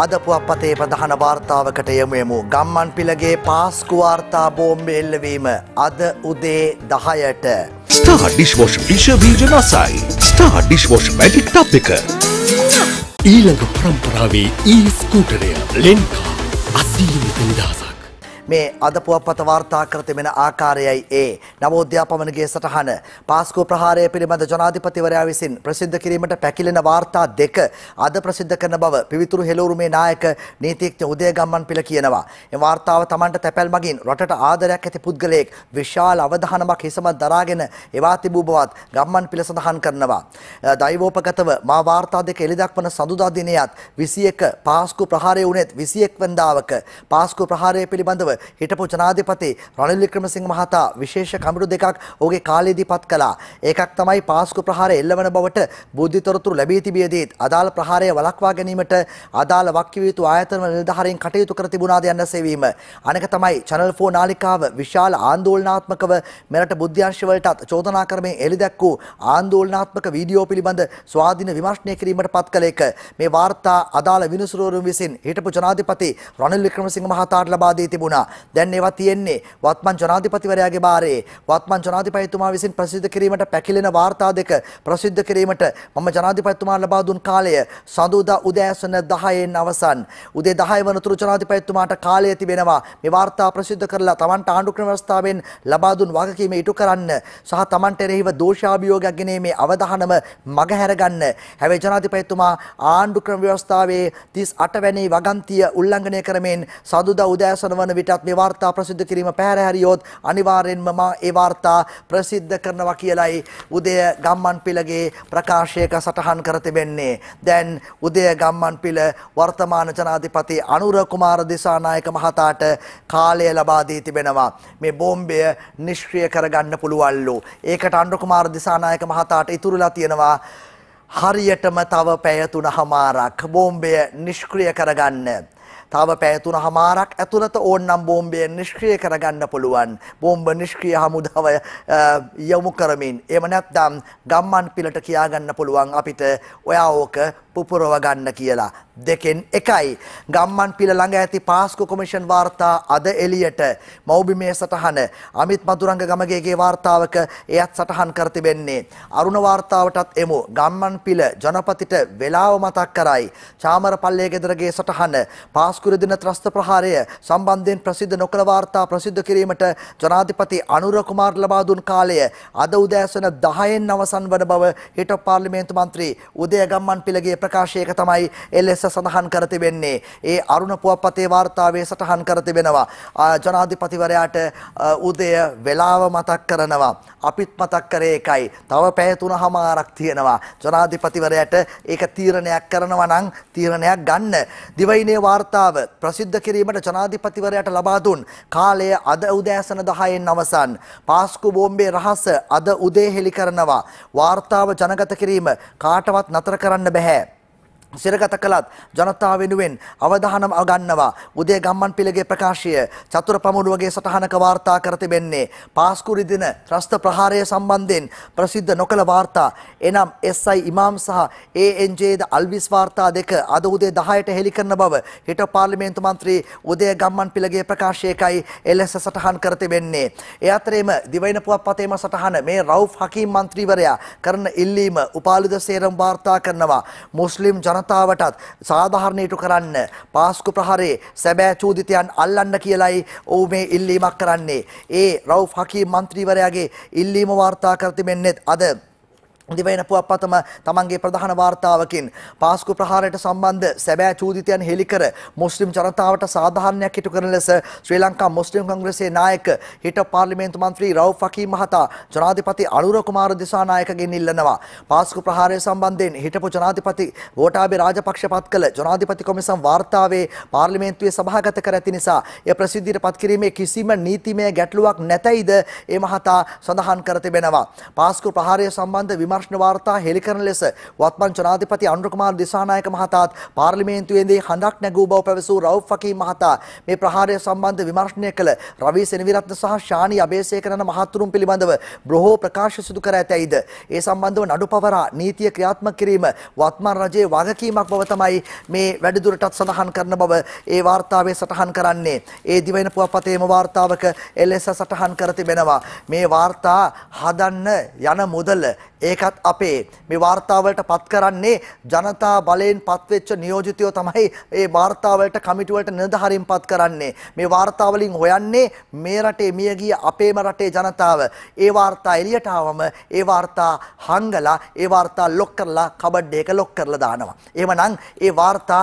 අද පුවපතේ ප්‍රධාන වාර්තාවකට යමුයමු. ගම්මන් පිළගේ පාස්කු වාර්තා බෝම්බ එල්ලවීම අද උදේ 10ට. ස්ටාර් ඩිෂ්වොෂ් විෂ බීජ නසයි. ස්ටාර් ඩිෂ්වොෂ් මැජික් ටප් එක. ඊළඟ පරම්පරාවේ ඊ ස්කූටරය ලෙන්කා අසීමිත නිදහස. මේ අද පුවත්පත වාර්තා කර තිබෙන ආකාරයයි ඒ. නවෝද්‍යාපමණගේ සටහන පාස්කු ප්‍රහාරය පිළිබඳ ජනාධිපතිවරයා විසින් ප්‍රසිද්ධ කිරීමට පැකිලෙන වාර්තා දෙක අද ප්‍රසිද්ධ කරන බව පිවිතුරු හෙළවුරුමේ නායක නීතිඥ උදයගම්මන් පිළ කියනවා. මේ වාර්තාව Tamanට තැපැල් මගින් රටට ආදරයක් ඇති පුද්ගලයෙක් විශාල අවධානමක් හිසමත් දරාගෙන එවා තිබූ බවත් ගම්මන් පිළ සඳහන් කරනවා. දෛවෝපගතව මා වාර්තා දෙක එළිදක්වන සඳුදා දිනයත් 21 පාස්කු ප්‍රහාරය වුණෙත් 21 වෙනිදාවක පාස්කු ප්‍රහාරය පිළිබඳව පිළිබඳව හිටපු ජනාධිපති රනිල් වික්‍රමසිංහ මහතා විශේෂ කමිටු දෙකක් ඔහුගේ කාලයේදී පත් කළා. ඒකක් තමයි පාස්කු ප්‍රහාරය එල්ලවන බවට බුද්ධි තොරතුරු ලැබී තිබියදීත් අදාළ ප්‍රහාරය වළක්වා ගැනීමට අදාළ වක්කිව යුතු ආයතන නිලධාරීන් කටයුතු කර තිබුණාද යන්න සෙවීම. අනෙක තමයි චැනල් 4 නාලිකාව විශාල ආන්දෝලනාත්මකව මෙරට බුද්ධ්‍යංශවලටත් චෝදනා කරමින් එළිදැක් වූ ආන්දෝලනාත්මක වීඩියෝ පිළිබඳ ස්වාධීන විමර්ශනය කිරීමට පත් කළ එක මේ වාර්තා අදාළ විනිසුරුවරුන් විසින් හිටපු ජනාධිපති රනිල් වික්‍රමසිංහ මහතාට ලබා දී තිබුණා. නිසා දැන් ඒවා තියෙන්නේ වත්මන් ජනාධිපතිවරයාගේ බාරයේ වත්මන් ජනාධිපතිතුමා විසින් ප්‍රසිද්ධ කිරීමට පැකිලෙන වාර්තා දෙක ප්‍රසිද්ධ කිරීමට මම ජනාධිපතිතුමා ලබා දුන් කාලය සඳුදා උදෑසන 10න් අවසන් උදේ 10 වනතුරු ජනාධිපතිතුමාට කාලය තිබෙනවා මේ වාර්තා ප්‍රසිද්ධ කරලා Tamanට ආණ්ඩු ක්‍රම ව්‍යවස්ථාවෙන් ලබා දුන් වගකීම ඉටු කරන්න සහ Tamanට එරෙහිව දෝෂාභියෝගයක් ගෙනීමේ අවධානම මගහැර ගන්න හැබැයි ජනාධිපතිතුමා ආණ්ඩු ක්‍රම ව්‍යවස්ථාවේ 38 වැනි වගන්තිය උල්ලංඝනය කරමින් සඳුදා උදෑසන වන විට පිටත් මේ වාර්තා ප්‍රසිද්ධ කිරීම පැහැරහැරියොත් අනිවාර්යෙන්ම මම ඒ වාර්තා ප්‍රසිද්ධ කරනවා කියලයි උදය ගම්මන් පිලගේ ප්‍රකාශයක සටහන් කර තිබෙන්නේ. දැන් උදය ගම්මන් පිල වර්තමාන ජනාධිපති අනුර කුමාර දිසානායක මහතාට කාලය ලබා දී තිබෙනවා. මේ බෝම්බය නිෂ්ක්‍රිය කරගන්න පුළුවන්ලු. ඒකට අනුර කුමාර දිසානායක මහතාට ඉතුරුලා තියෙනවා හරියටම තව පැය තුන හමාරක් බෝම්බය නිෂ්ක්‍රිය කරගන්න. තව පැය තුන හමාරක් ඇතුළත ඕන්නම් බෝම්බය නිෂ්ක්‍රිය කරගන්න පුළුවන්. බෝම්බ නිෂ්ක්‍රිය හමුදාව යොමු කරමින්. එහෙම නැත්නම් ගම්මන් පිලට කියාගන්න පුළුවන් අපිට ඔයා ඕක පුපුරව ගන්න කියලා. දෙකෙන් එකයි. ගම්මන් පිල ළඟ ඇති පාස්කු කොමිෂන් වාර්තා අද එළියට මෞබිමේ සටහන අමිත් මදුරංග ගමගේගේ වාර්තාවක එයත් සටහන් කර තිබෙන්නේ. අරුණ වාර්තාවටත් එමු. ගම්මන් පිල ජනපතිට වේලාව මතක් කරයි. චාමර පල්ලේ ගෙදරගේ සටහන පාස්කු අස්කුර දින ත්‍රස්ත ප්‍රහාරය සම්බන්ධයෙන් ප්‍රසිද්ධ නොකළ වාර්තා ප්‍රසිද්ධ කිරීමට ජනාධිපති අනුර කුමාර් ලබා දුන් කාලය අද උදෑසන 10න් අවසන් වන බව හිටපු පාර්ලිමේන්තු මන්ත්‍රී උදය ගම්මන් පිළගේ ප්‍රකාශයක තමයි එලෙස සඳහන් කර තිබෙන්නේ. ඒ අරුණ පුවපතේ වාර්තාවේ සටහන් කර තිබෙනවා. ජනාධිපතිවරයාට උදය වේලාව මතක් කරනවා. අපිත් මතක් කරේ එකයි. තව පැය 3මාරක් තියෙනවා. ජනාධිපතිවරයාට ඒක තීරණයක් කරනවා නම් තීරණයක් ගන්න. දිවයිනේ වාර්තා වාර්තාව ප්‍රසිද්ධ කිරීමට ජනාධිපතිවරයාට ලබා දුන් කාලය අද උදෑසන 10න් අවසන්. පාස්කු බෝම්බේ රහස අද උදේ හෙළි කරනවා. වාර්තාව ජනගත කිරීම කාටවත් නතර කරන්න බෑ. සිරගත කළත් ජනතාව වෙනුවෙන් අවධානම් අගන්නවා උදේ ගම්මන් පිළගේ ප්‍රකාශය චතුර පමුණුවගේ සටහනක වාර්තා කර තිබෙන්නේ පාස්කුරි දින ත්‍රස්ත ප්‍රහාරය සම්බන්ධයෙන් ප්‍රසිද්ධ නොකළ වාර්තා එනම් SI ඉමාම් සහ ANJද අල්විස් වාර්තා දෙක අද උදේ 10ට හෙළි කරන බව හිට පාර්ලිමේන්තු මන්ත්‍රී උදේ ගම්මන් පිළගේ ප්‍රකාශයකයි එලෙස සටහන් කර තිබෙන්නේ ඒ අතරේම දිවයින පුවත්පතේම සටහන මේ රවුෆ් හකීම් මන්ත්‍රීවරයා කරන ඉල්ලීම උපාලිද සේරම් වාර්තා කරනවා මුස්ලිම් ජන ජනතාවටත් සාධාරණයට කරන්න පාස්කු ප්‍රහාරයේ සැබෑ චෝදිතයන් අල්ලන්න කියලයි ඔහු මේ ඉල්ලීමක් කරන්නේ. ඒ රව් හකීම් මන්ත්‍රීවරයාගේ ඉල්ලීම වාර්තා කර තිබෙන්නේත් අද දිවයින පුවත්පතම තමන්ගේ ප්‍රධාන වාර්තාවකින් පාස්කු ප්‍රහාරයට සම්බන්ධ සැබෑ චූදිතයන් හෙළිකර මුස්ලිම් ජනතාවට සාධාරණයක් ඉටු කරන ලෙස ශ්‍රී ලංකා මුස්ලිම් කංග්‍රසයේ නායක හිට පාර්ලිමේන්තු මන්ත්‍රී රව් ෆකී මහතා ජනාධිපති අනුර කුමාර දිසානායකගෙන් ඉල්ලනවා පාස්කු ප්‍රහාරය සම්බන්ධයෙන් හිටපු ජනාධිපති ගෝඨාභය රාජපක්ෂ පත් කළ ජනාධිපති කොමිසම් වාර්තාවේ පාර්ලිමේන්තුවේ සභාගත කර ඇති නිසා එය ප්‍රසිද්ධියට පත් කිරීමේ කිසිම නීතිමය ගැටලුවක් නැතයිද ඒ මහතා සඳහන් කර තිබෙනවා පාස්කු ප්‍රහාරය සම්බන්ධ විමර්ශන වාර්තා හෙළි කරන ලෙස වත්මන් ජනාධිපති අනුරකුමාර දිසානායක මහතාත් පාර්ලිමේන්තුවේදී හඬක් නැගූ බව පැවසූ රවුෆ් ෆකී මහතා මේ ප්‍රහාරය සම්බන්ධ විමර්ශනය කළ රවි සෙනවිරත්න සහ ශානි අබේසේකරන මහතුරුන් පිළිබඳව බොහෝ ප්‍රකාශ සිදු කර ඇතැයිද ඒ සම්බන්ධව නඩු පවරා නීතිය ක්‍රියාත්මක කිරීම වත්මන් රජයේ වගකීමක් බව තමයි මේ වැඩිදුරටත් සඳහන් කරන බව ඒ වාර්තාවේ සටහන් කරන්නේ ඒ දිවයින පුවත්පතේම වාර්තාවක එලෙස සටහන් කර තිබෙනවා මේ වාර්තා හදන්න යන මුදල ඒක ඒකත් අපේ මේ වාර්තාවලට පත් කරන්නේ ජනතා බලයෙන් පත්වෙච්ච නියෝජිතයෝ තමයි මේ වාර්තාවලට කමිටු වලට නිලධාරීන් පත් කරන්නේ. මේ වාර්තාවලින් හොයන්නේ මේ රටේ මිය ගිය අපේම රටේ ජනතාව. ඒ වාර්තා එළියට ආවම ඒ වාර්තා හංගලා ඒ වාර්තා ලොක් කරලා කබඩ් එක ලොක් කරලා දානවා. එහෙමනම් ඒ වාර්තා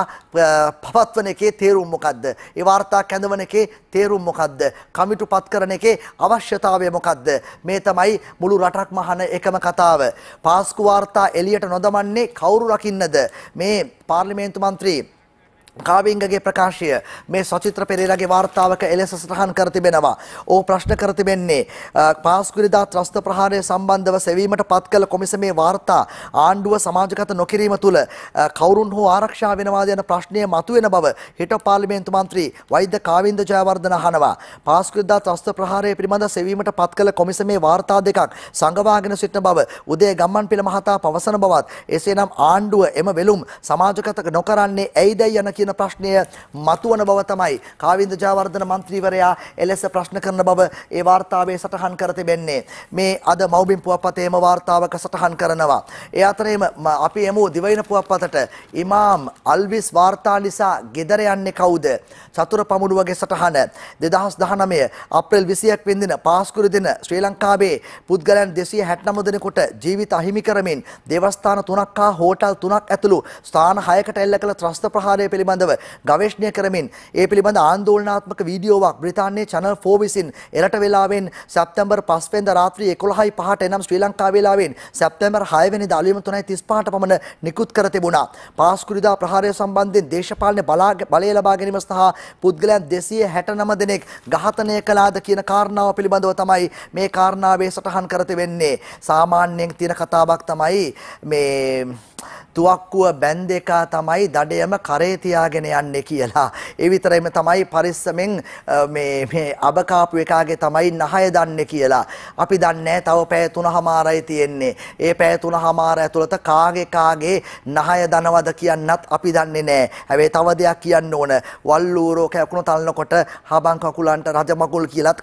පවත්වන එකේ තේරුම් මොකද්ද? ඒ වාර්තා කැඳවන එකේ තේරුම් මොකද්ද? කමිටු පත් කරන එකේ අවශ්‍යතාවය මොකද්ද? මේ තමයි මුළු රටක්ම අහන එකම කතාව. පාස්කු වාර්තා එළියට නොදමන්නේ කවුරු රකින්නද මේ පාර්ලිමේන්තු මන්ත්‍රී කාවිංගගේ ප්‍රකාශය මේ සචිත්‍ර පෙරේරාගේ වාර්තාවක එලෙස සටහන් කර තිබෙනවා. ඔහු ප්‍රශ්න කර තිබෙන්නේ පාස්කුරිදා ත්‍රස්ත ප්‍රහාරය සම්බන්ධව සෙවීමට පත් කළ කොමිසමේ වාර්තා ආණ්ඩුව සමාජගත නොකිරීම තුළ කවුරුන් හෝ ආරක්ෂා වෙනවාද යන ප්‍රශ්නය මතුවෙන බව හිටපු පාර්ලිමේන්තු මන්ත්‍රී වෛද්‍ය කාවින්ද ජයවර්ධන අහනවා. පාස්කුරිදා ත්‍රස්ත ප්‍රහාරය පිළිබඳ සෙවීමට පත් කළ කොමිසමේ වාර්තා දෙකක් සංගවාගෙන සිටින බව උදේ ගම්මන්පිල මහතා පවසන බවත් එසේනම් ආණ්ඩුව එම වෙලුම් සමාජගත නොකරන්නේ ඇයිදයි යන කියන ප්‍රශ්නය මතුවන බව තමයි කාවින්ද ජයවර්ධන මන්ත්‍රීවරයා එලෙස ප්‍රශ්න කරන බව ඒ වාර්තාවේ සටහන් කර තිබෙන්නේ. මේ අද මව්බිම් පුවත්පතේම වාර්තාවක සටහන් කරනවා. ඒ අතරේම අපි එමු දිවයින පුවත්පතට ඉමාම් අල්විස් වාර්තා නිසා ගෙදර යන්නේ කවුද? චතුර පමුඩුවගේ සටහන 2019 අප්‍රේල් 21 වෙනිදින පාස්කුරු දින ශ්‍රී ලංකාවේ පුද්ගලයන් 269 දෙනෙකුට ජීවිත අහිමි කරමින් දේවස්ථාන තුනක් හා හෝටල් තුනක් ඇතුළු ස්ථාන හයකට එල්ල කළ ත්‍රස්ත ප්‍රහාරය පිළිබඳ පිළිබඳව ගවේෂණය කරමින් ඒ පිළිබඳ ආන්දෝලනාත්මක වීඩියෝවක් බ්‍රිතාන්‍යයේ Channel 4 විසින් එරට වේලාවෙන් සැප්තැම්බර් 5 වෙනිදා රාත්‍රී 11:05ට එනම් ශ්‍රී ලංකා වේලාවෙන් සැප්තැම්බර් 6 වෙනිදා අලුයම 3:35ට පමණ නිකුත් කර තිබුණා. පාස්කුරිදා ප්‍රහාරය සම්බන්ධයෙන් දේශපාලන බලය ලබා ගැනීම සහ පුද්ගලයන් 269 දෙනෙක් ඝාතනය කළාද කියන කාරණාව පිළිබඳව තමයි මේ කාරණාවේ සටහන් කර තිබෙන්නේ. සාමාන්‍යයෙන් තියෙන කතාවක් තමයි මේ තුවක්කුව බැන්ද එකා තමයි දඩයම කරේ තියාගෙන යන්නේ කියලා. ඒ විතරයිම තමයි පරිස්සමෙන් මේ මේ අබකාපු එකාගේ තමයි නහය දන්නේ කියලා. අපි දන්නේ තව පැය 3මාරයි තියෙන්නේ. ඒ පැය 3මාර ඇතුළත කාගේ කාගේ නහය දනවද කියන්නත් අපි දන්නේ නැහැ. හැබැයි තව දෙයක් කියන්න ඕන. වල්ලූරෝ කැකුණු තලනකොට හබන් කකුලන්ට රජ මගුල් කියලාත්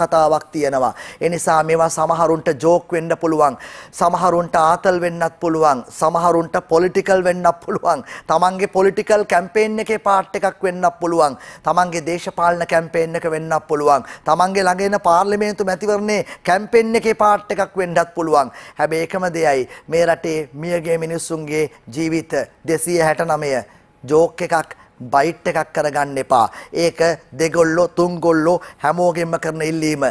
කතාවක් තියෙනවා. ඒ නිසා මේවා සමහරුන්ට ජෝක් වෙන්න පුළුවන්. සමහරුන්ට ආතල් වෙන්නත් පුළුවන්. සමහරුන්ට පොලිටිකල් වෙන්නක් පුළුවන්. තමන්ගේ පොලිටිකල් කැම්පේන් එකේ පාට් එකක් වෙන්නක් පුළුවන්. තමන්ගේ දේශපාලන කැම්පේන් එක වෙන්නක් පුළුවන්. තමන්ගේ ළඟ එන පාර්ලිමේන්තු මැතිවරණේ කැම්පේන් එකේ පාට් එකක් වෙන්නත් පුළුවන්. හැබැයි එකම දෙයයි මේ රටේ මියගේ මිනිස්සුන්ගේ ජීවිත 269 ජෝක් එකක් බයිට් එකක් කරගන්න එපා. ඒක දෙගොල්ලෝ තුන්ගොල්ලෝ හැමෝගෙම කරන ඉල්ලීම.